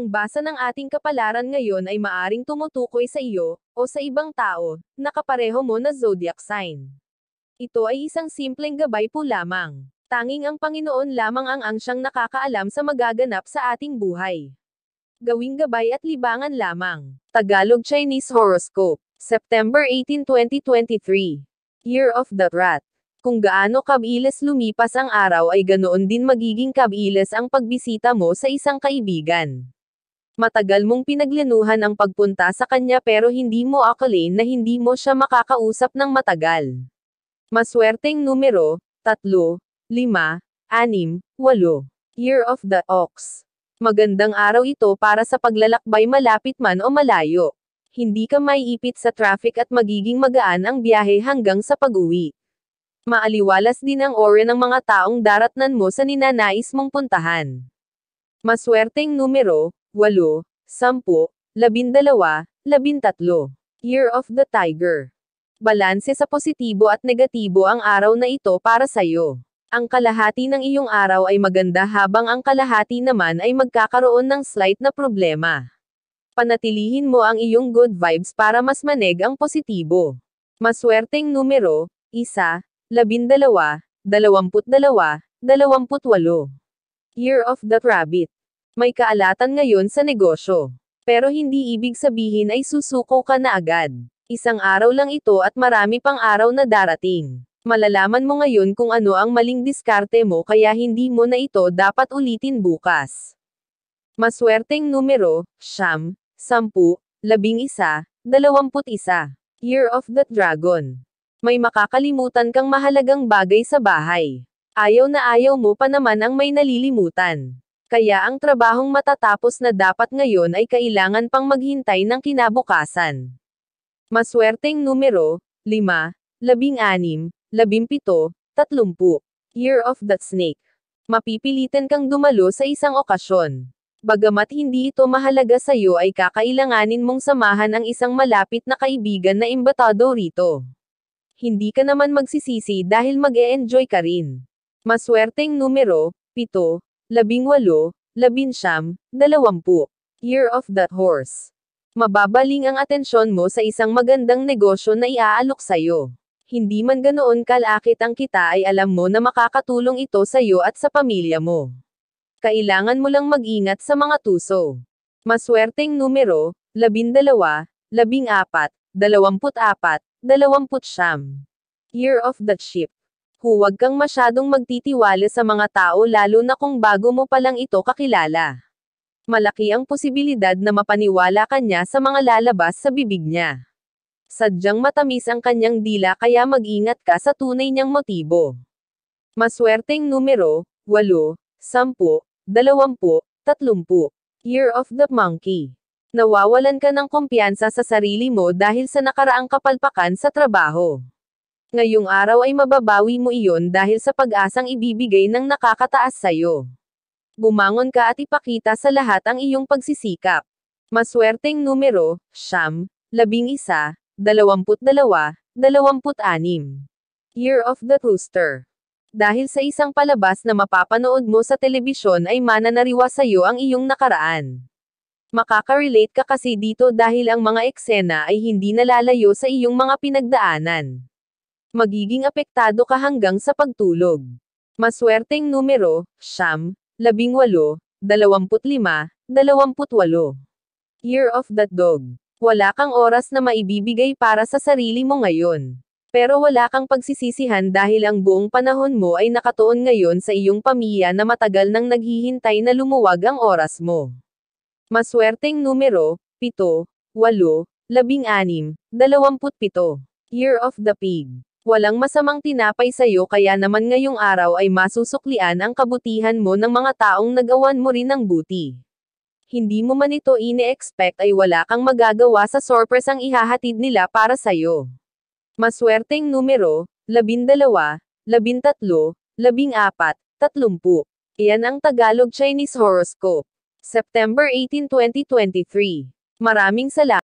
ang basa ng ating kapalaran ngayon ay maaring tumutukoy sa iyo, o sa ibang tao, na kapareho mo na zodiac sign. Ito ay isang simpleng gabay po lamang. Tanging ang Panginoon lamang ang ang siyang nakakaalam sa magaganap sa ating buhay. Gawing gabay at libangan lamang. Tagalog Chinese Horoscope, September 18, 2023. Year of the Rat. Kung gaano kabilis lumipas ang araw ay ganoon din magiging kabilis ang pagbisita mo sa isang kaibigan. Matagal mong pinaglanuhan ang pagpunta sa kanya pero hindi mo akalain na hindi mo siya makakausap ng matagal. Maswerteng numero, 3, 5, 6, 8. Year of the Ox. Magandang araw ito para sa paglalakbay malapit man o malayo. Hindi ka maiipit sa traffic at magiging magaan ang biyahe hanggang sa pag-uwi. Maaliwalas din ang ore ng mga taong daratnan mo sa ninanais mong puntahan. Maswerteng numero, 8, 10, 12, 13. Year of the Tiger. Balanse sa positibo at negatibo ang araw na ito para sa iyo. Ang kalahati ng iyong araw ay maganda habang ang kalahati naman ay magkakaroon ng slight na problema. Panatilihin mo ang iyong good vibes para mas maneg ang positibo. Maswerteng numero, 1, 12, 22, 28. Year of the Rabbit may kaalatan ngayon sa negosyo. Pero hindi ibig sabihin ay susuko ka na agad. Isang araw lang ito at marami pang araw na darating. Malalaman mo ngayon kung ano ang maling diskarte mo kaya hindi mo na ito dapat ulitin bukas. Maswerteng numero, siyam, sampu, labing isa, dalawamput isa. Year of the Dragon. May makakalimutan kang mahalagang bagay sa bahay. Ayaw na ayaw mo pa naman ang may nalilimutan. Kaya ang trabahong matatapos na dapat ngayon ay kailangan pang maghintay ng kinabukasan. Maswerteng numero, 5, 16, 17, 30. Year of the Snake. Mapipilitan kang dumalo sa isang okasyon. Bagamat hindi ito mahalaga sa iyo ay kakailanganin mong samahan ang isang malapit na kaibigan na imbatado rito. Hindi ka naman magsisisi dahil mag-e-enjoy ka rin. Maswerteng numero, 7, Labing walo, labinsyam, dalawampu. Year of the horse. Mababaling ang atensyon mo sa isang magandang negosyo na iaalok sa'yo. Hindi man ganoon kalakit ang kita ay alam mo na makakatulong ito sa'yo at sa pamilya mo. Kailangan mo lang mag-ingat sa mga tuso. Maswerteng numero, labindalawa, labing apat, dalawamput apat, dalawamput siyam. Year of the Sheep. Huwag kang masyadong magtitiwala sa mga tao lalo na kung bago mo palang ito kakilala. Malaki ang posibilidad na mapaniwala ka niya sa mga lalabas sa bibig niya. Sadyang matamis ang kanyang dila kaya mag-ingat ka sa tunay niyang motibo. Maswerteng numero, 8, 10, 20, 30. Year of the Monkey. Nawawalan ka ng kumpiyansa sa sarili mo dahil sa nakaraang kapalpakan sa trabaho. Ngayong araw ay mababawi mo iyon dahil sa pag-asang ibibigay ng nakakataas sa'yo. Bumangon ka at ipakita sa lahat ang iyong pagsisikap. Maswerteng numero, siyam, labing isa, dalawamput dalawa, dalawamput anim. Year of the Rooster. Dahil sa isang palabas na mapapanood mo sa telebisyon ay mananariwa sa iyo ang iyong nakaraan. Makaka-relate ka kasi dito dahil ang mga eksena ay hindi nalalayo sa iyong mga pinagdaanan magiging apektado ka hanggang sa pagtulog. Maswerteng numero, siyam, labing walo, dalawamput lima, dalawamput walo. Year of the Dog. Wala kang oras na maibibigay para sa sarili mo ngayon. Pero wala kang pagsisisihan dahil ang buong panahon mo ay nakatuon ngayon sa iyong pamilya na matagal nang naghihintay na lumuwag ang oras mo. Maswerteng numero, 7, 8, 16, 27. Year of the Pig. Walang masamang tinapay sa'yo kaya naman ngayong araw ay masusuklian ang kabutihan mo ng mga taong nagawan mo rin ng buti. Hindi mo man ito ine-expect ay wala kang magagawa sa surprise ang ihahatid nila para sa'yo. Maswerteng numero, labindalawa, labintatlo, labing apat, tatlumpu. Iyan ang Tagalog Chinese horoscope. September 18, 2023. Maraming salamat.